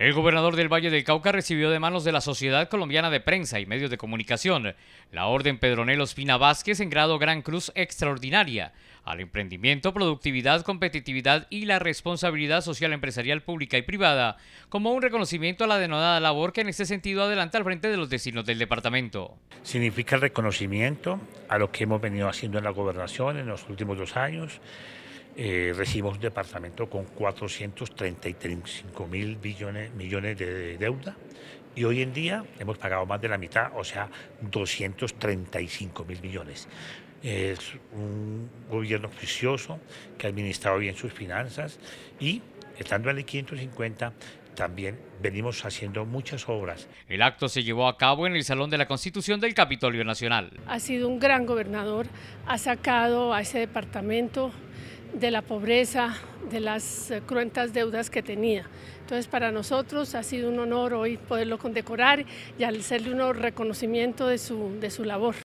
El gobernador del Valle del Cauca recibió de manos de la Sociedad Colombiana de Prensa y Medios de Comunicación la Orden Pedronel Ospina Vázquez en grado Gran Cruz Extraordinaria al emprendimiento, productividad, competitividad y la responsabilidad social empresarial pública y privada como un reconocimiento a la denodada labor que en este sentido adelanta al frente de los destinos del departamento. Significa el reconocimiento a lo que hemos venido haciendo en la gobernación en los últimos dos años eh, recibimos un departamento con 435 mil millones, millones de deuda y hoy en día hemos pagado más de la mitad, o sea, 235 mil millones. Es un gobierno juicioso que ha administrado bien sus finanzas y, estando en el 550, también venimos haciendo muchas obras. El acto se llevó a cabo en el Salón de la Constitución del Capitolio Nacional. Ha sido un gran gobernador, ha sacado a ese departamento de la pobreza, de las eh, cruentas deudas que tenía. Entonces para nosotros ha sido un honor hoy poderlo condecorar y hacerle un reconocimiento de su, de su labor.